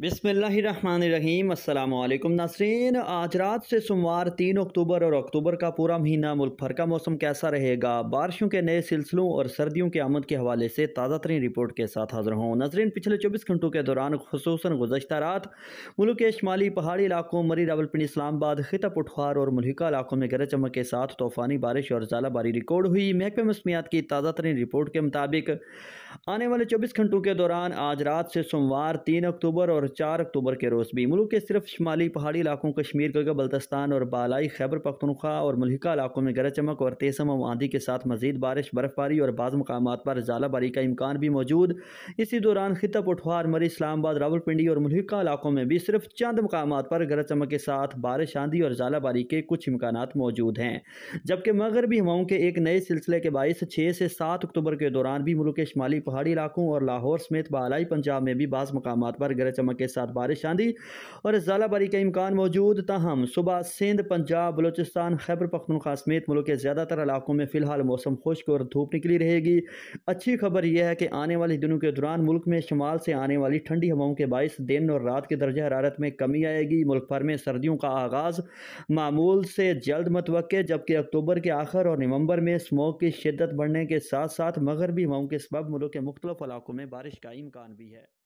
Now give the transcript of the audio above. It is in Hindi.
बिसमीम अल्लाम नासरीन आज रात से सोमवार तीन अक्टूबर और अक्टूबर का पूरा महीना मुल्क भर का मौसम कैसा रहेगा बारिशों के नए सिलसिलों और सर्दियों के आमद के हवाले से ताज़ा तरीन रिपोर्ट के साथ हाजिर हूँ नाजरीन पिछले चौबीस घंटों के दौरान खसूस गुजशत रात मुल्क के शमाली पहाड़ी इलाकों मरी रावलपिंडी इस्लामाबाद खिता पुठवार और मलिका इलाकों में गरज चमक के साथ तूफ़ानी बारिश और झालाबारी रिकॉर्ड हुई महकमे मौसमियात की ताज़ा तरीन रिपोर्ट के मुताबिक आने वाले चौबीस घंटों के दौरान आज रात से सोमवार तीन अक्टूबर और और 4 अक्टूबर के रोज़ भी मुल्क के सिर्फ शुमाली पहाड़ी इलाकों कश्मीर गलगा बल्तस्तान और बालाई खैबर पख्तनखा और मलिका इलाकों में गरज चमक और तेसम आंधी के साथ मजीद बारिश बर्फबारी और बाद मकाम पर जालाबारी का इम्कान भी मौजूद इसी दौरान खिता पठवार मरी इस्लामाबाद रावलपिंडी और मलिका इलाकों में भी सिर्फ चंद मकाम पर गरज चमक के साथ बारिश आंधी और जालाबारी के कुछ इम्कान मौजूद हैं जबकि मगरबी हवाओं के एक नए सिलसिले के बायस छः से सात अक्टूबर के दौरान भी मुल्क के शुमाली पहाड़ी इलाकों और लाहौर समेत बालाई पंजाब में भी बाज़ मकाम पर गरज चमक के साथ बारिश आंधी और झालाबारी के इम्कान मौजूद ताहम सुबह सिंध पंजाब बलोचिस्तान खैबर पखनखा समेत मुल्क के ज़्यादातर इलाकों में फ़िलहाल मौसम खुश्क और धूप निकली रहेगी अच्छी खबर यह है कि आने वाले दिनों के दौरान मुल्क में शुमाल से आने वाली ठंडी हवाओं के बायस दिन और रात के दर्ज हरारत में कमी आएगी मुल्क भर में सर्दियों का आगाज़ मामूल से जल्द मतव जबकि अक्टूबर के आखिर और नवंबर में स्मोक की शिदत बढ़ने के साथ साथ मगरबी हवाओं के सबब मुल्क के मुख्तलिफ इलाकों में बारिश का इम्कान भी है